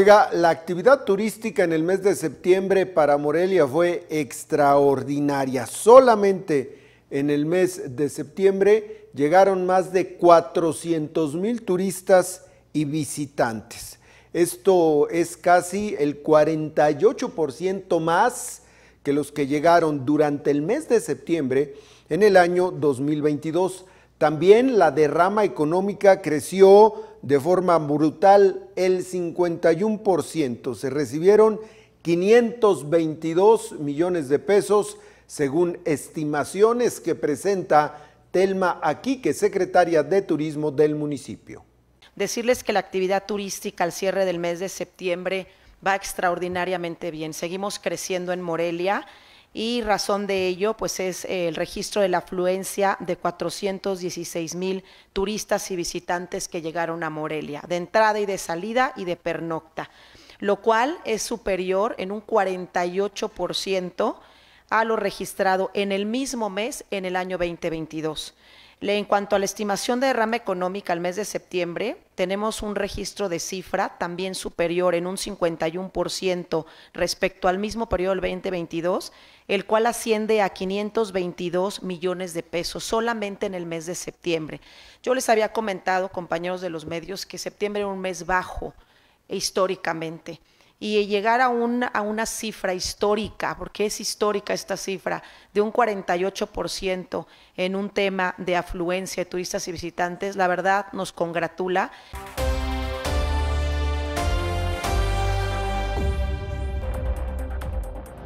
la actividad turística en el mes de septiembre para Morelia fue extraordinaria. Solamente en el mes de septiembre llegaron más de 400 mil turistas y visitantes. Esto es casi el 48% más que los que llegaron durante el mes de septiembre en el año 2022. También la derrama económica creció de forma brutal el 51%. Se recibieron 522 millones de pesos según estimaciones que presenta Telma Aquique, secretaria de Turismo del municipio. Decirles que la actividad turística al cierre del mes de septiembre va extraordinariamente bien. Seguimos creciendo en Morelia y razón de ello pues es eh, el registro de la afluencia de 416 mil turistas y visitantes que llegaron a Morelia, de entrada y de salida y de pernocta, lo cual es superior en un 48% a lo registrado en el mismo mes en el año 2022. En cuanto a la estimación de derrama económica al mes de septiembre, tenemos un registro de cifra también superior en un 51% respecto al mismo periodo del 2022, el cual asciende a 522 millones de pesos solamente en el mes de septiembre. Yo les había comentado, compañeros de los medios, que septiembre era un mes bajo eh, históricamente y llegar a, a una cifra histórica, porque es histórica esta cifra, de un 48% en un tema de afluencia de turistas y visitantes, la verdad nos congratula.